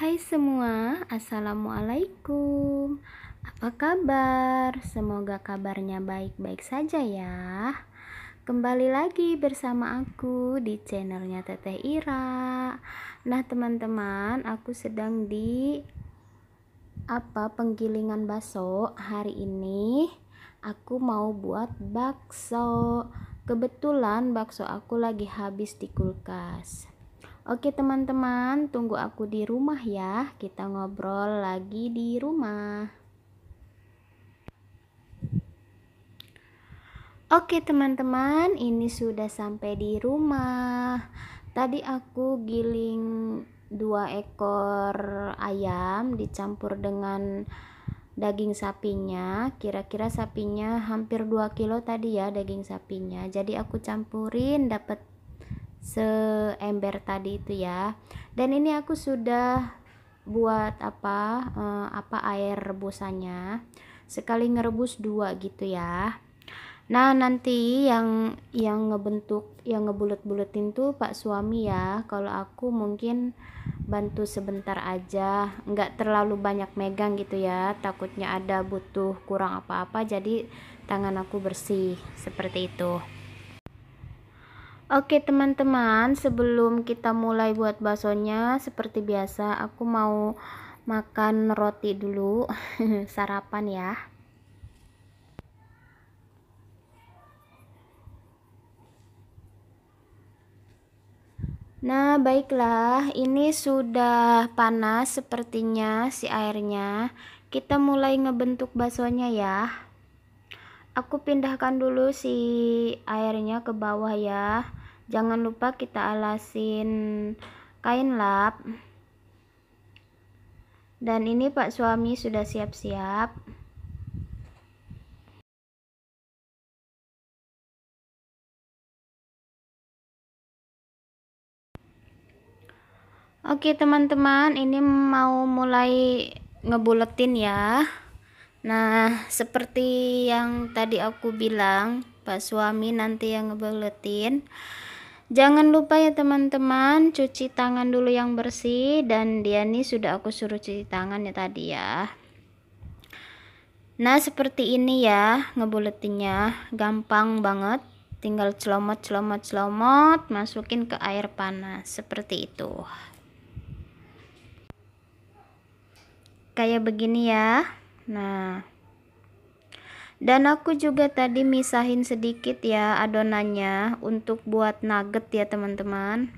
Hai semua, Assalamualaikum Apa kabar? Semoga kabarnya baik-baik saja ya Kembali lagi bersama aku di channelnya Teteh Ira Nah teman-teman, aku sedang di apa penggilingan bakso hari ini aku mau buat bakso kebetulan bakso aku lagi habis di kulkas Oke teman-teman, tunggu aku di rumah ya. Kita ngobrol lagi di rumah. Oke teman-teman, ini sudah sampai di rumah. Tadi aku giling dua ekor ayam dicampur dengan daging sapinya. Kira-kira sapinya hampir 2 kilo tadi ya daging sapinya. Jadi aku campurin dapat seember tadi itu ya dan ini aku sudah buat apa eh, apa air rebusannya sekali ngerebus dua gitu ya nah nanti yang yang ngebentuk yang ngebulet-buletin tuh pak suami ya kalau aku mungkin bantu sebentar aja nggak terlalu banyak megang gitu ya takutnya ada butuh kurang apa-apa jadi tangan aku bersih seperti itu Oke teman-teman, sebelum kita mulai buat baksonya, seperti biasa aku mau makan roti dulu, sarapan ya. Nah, baiklah, ini sudah panas sepertinya si airnya. Kita mulai ngebentuk baksonya ya. Aku pindahkan dulu si airnya ke bawah ya jangan lupa kita alasin kain lap dan ini pak suami sudah siap-siap Oke teman-teman, ini mau mulai ngebuletin ya. Nah, seperti yang tadi aku bilang, Pak suami nanti yang ngebuletin. Jangan lupa ya teman-teman cuci tangan dulu yang bersih dan dia nih sudah aku suruh cuci tangan ya tadi ya. Nah seperti ini ya ngebuletinnya gampang banget tinggal celomot celomot celomot masukin ke air panas seperti itu kayak begini ya nah dan aku juga tadi misahin sedikit ya adonannya untuk buat nugget ya teman-teman.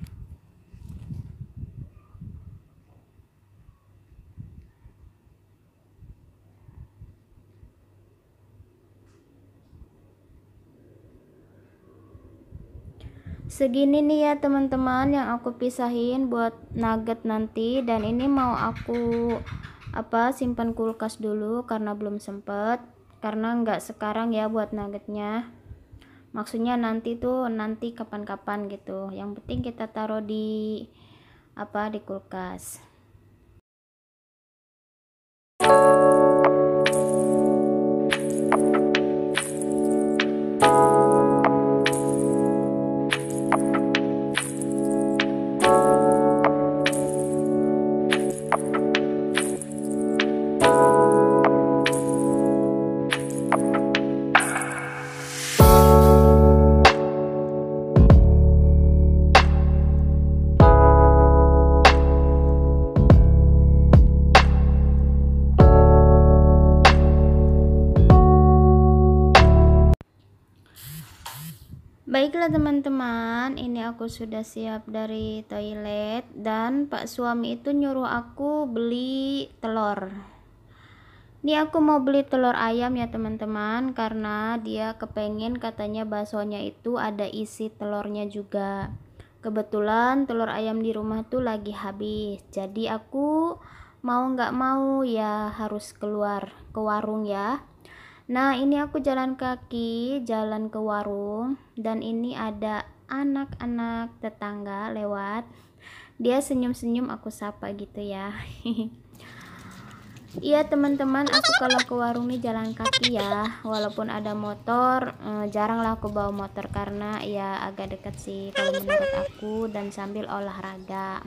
segini nih ya teman-teman yang aku pisahin buat nugget nanti dan ini mau aku apa simpan kulkas dulu karena belum sempet karena nggak sekarang ya buat nuggetnya maksudnya nanti tuh nanti kapan-kapan gitu yang penting kita taruh di apa di kulkas teman-teman, ini aku sudah siap dari toilet dan Pak suami itu nyuruh aku beli telur. Ini aku mau beli telur ayam ya teman-teman karena dia kepengen katanya baksonya itu ada isi telurnya juga. Kebetulan telur ayam di rumah tuh lagi habis. Jadi aku mau nggak mau ya harus keluar ke warung ya Nah, ini aku jalan kaki, jalan ke warung, dan ini ada anak-anak tetangga lewat. Dia senyum-senyum aku sapa gitu ya. Iya teman-teman, aku kalau ke warung nih jalan kaki ya. Walaupun ada motor, eh, jaranglah aku bawa motor karena ya agak deket sih kalau menurut aku dan sambil olahraga.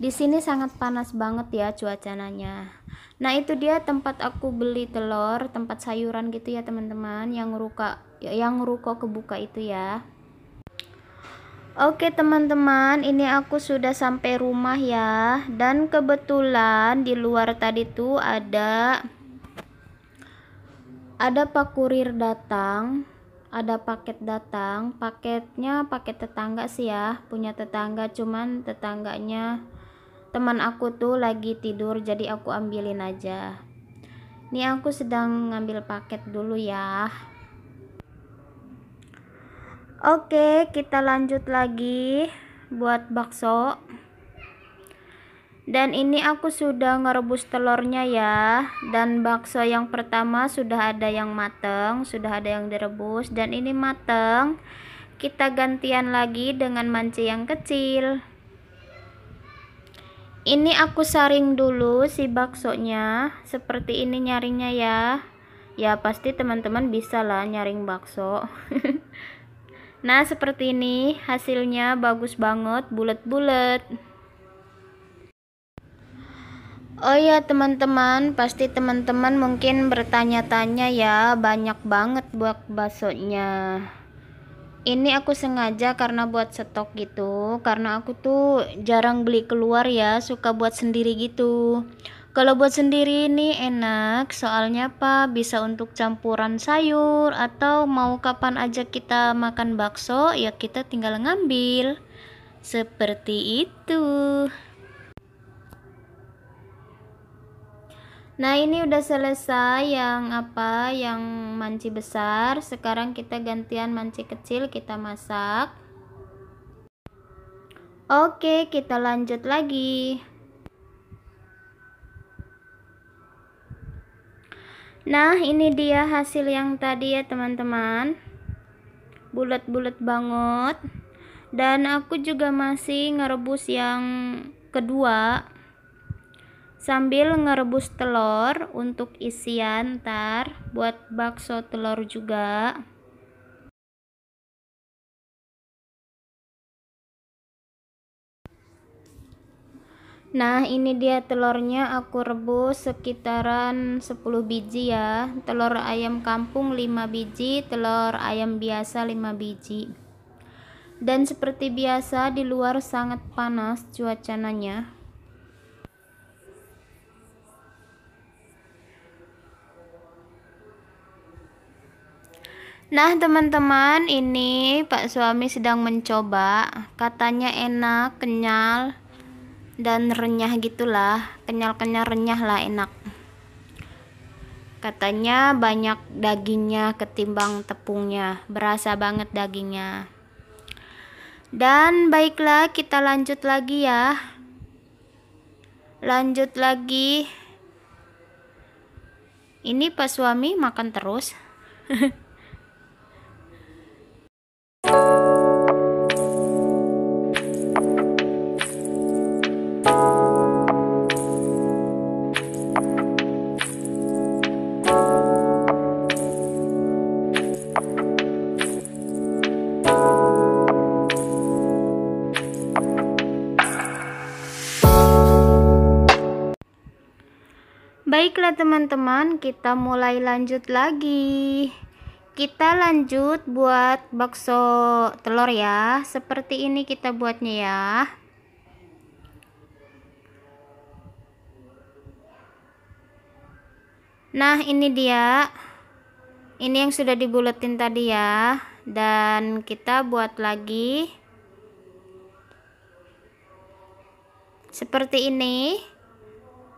Di sini sangat panas banget ya cuacananya nah itu dia tempat aku beli telur tempat sayuran gitu ya teman-teman yang ruka yang ruko kebuka itu ya Oke teman-teman ini aku sudah sampai rumah ya dan kebetulan di luar tadi tuh ada ada pak kurir datang ada paket datang paketnya paket tetangga sih ya punya tetangga cuman tetangganya teman aku tuh lagi tidur jadi aku ambilin aja ini aku sedang ngambil paket dulu ya oke kita lanjut lagi buat bakso dan ini aku sudah ngerebus telurnya ya dan bakso yang pertama sudah ada yang mateng sudah ada yang direbus dan ini mateng kita gantian lagi dengan manci yang kecil ini aku saring dulu si baksonya seperti ini nyaringnya ya ya pasti teman-teman bisa lah nyaring bakso nah seperti ini hasilnya bagus banget bulat-bulat Oh ya teman-teman, pasti teman-teman mungkin bertanya-tanya ya, banyak banget buat baksonya ini aku sengaja karena buat stok gitu karena aku tuh jarang beli keluar ya suka buat sendiri gitu kalau buat sendiri ini enak soalnya apa bisa untuk campuran sayur atau mau kapan aja kita makan bakso ya kita tinggal ngambil seperti itu nah ini udah selesai yang apa yang manci besar sekarang kita gantian manci kecil kita masak oke kita lanjut lagi Nah, ini dia hasil yang tadi ya, teman-teman. Bulat-bulat banget. Dan aku juga masih ngerebus yang kedua sambil ngerebus telur untuk isian ntar buat bakso telur juga Nah ini dia telurnya aku rebus sekitaran 10 biji ya Telur ayam kampung 5 biji, telur ayam biasa 5 biji Dan seperti biasa di luar sangat panas cuacananya Nah teman-teman ini pak suami sedang mencoba katanya enak kenyal dan renyah gitulah kenyal-kenyal renyah lah enak katanya banyak dagingnya ketimbang tepungnya berasa banget dagingnya dan baiklah kita lanjut lagi ya lanjut lagi ini pak suami makan terus teman-teman, kita mulai lanjut lagi. Kita lanjut buat bakso telur ya. Seperti ini kita buatnya ya. Nah, ini dia. Ini yang sudah dibuletin tadi ya. Dan kita buat lagi. Seperti ini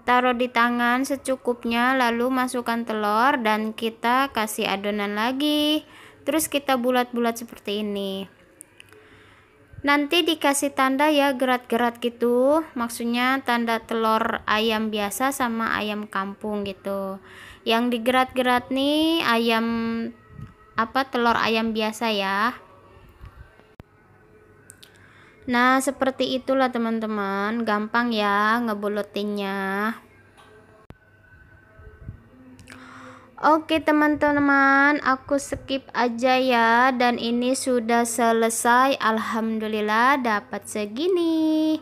taruh di tangan secukupnya lalu masukkan telur dan kita kasih adonan lagi terus kita bulat-bulat seperti ini nanti dikasih tanda ya gerat-gerat gitu maksudnya tanda telur ayam biasa sama ayam kampung gitu yang digerat-gerat nih ayam apa telur ayam biasa ya Nah, seperti itulah teman-teman. Gampang ya ngebulutinnya. Oke teman-teman, aku skip aja ya dan ini sudah selesai. Alhamdulillah dapat segini.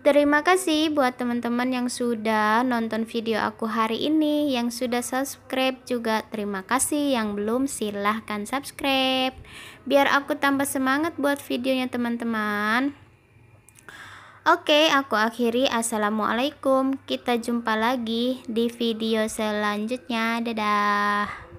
Terima kasih buat teman-teman yang sudah nonton video aku hari ini, yang sudah subscribe juga terima kasih, yang belum silahkan subscribe. Biar aku tambah semangat buat videonya teman-teman. Oke, aku akhiri. Assalamualaikum. Kita jumpa lagi di video selanjutnya. Dadah.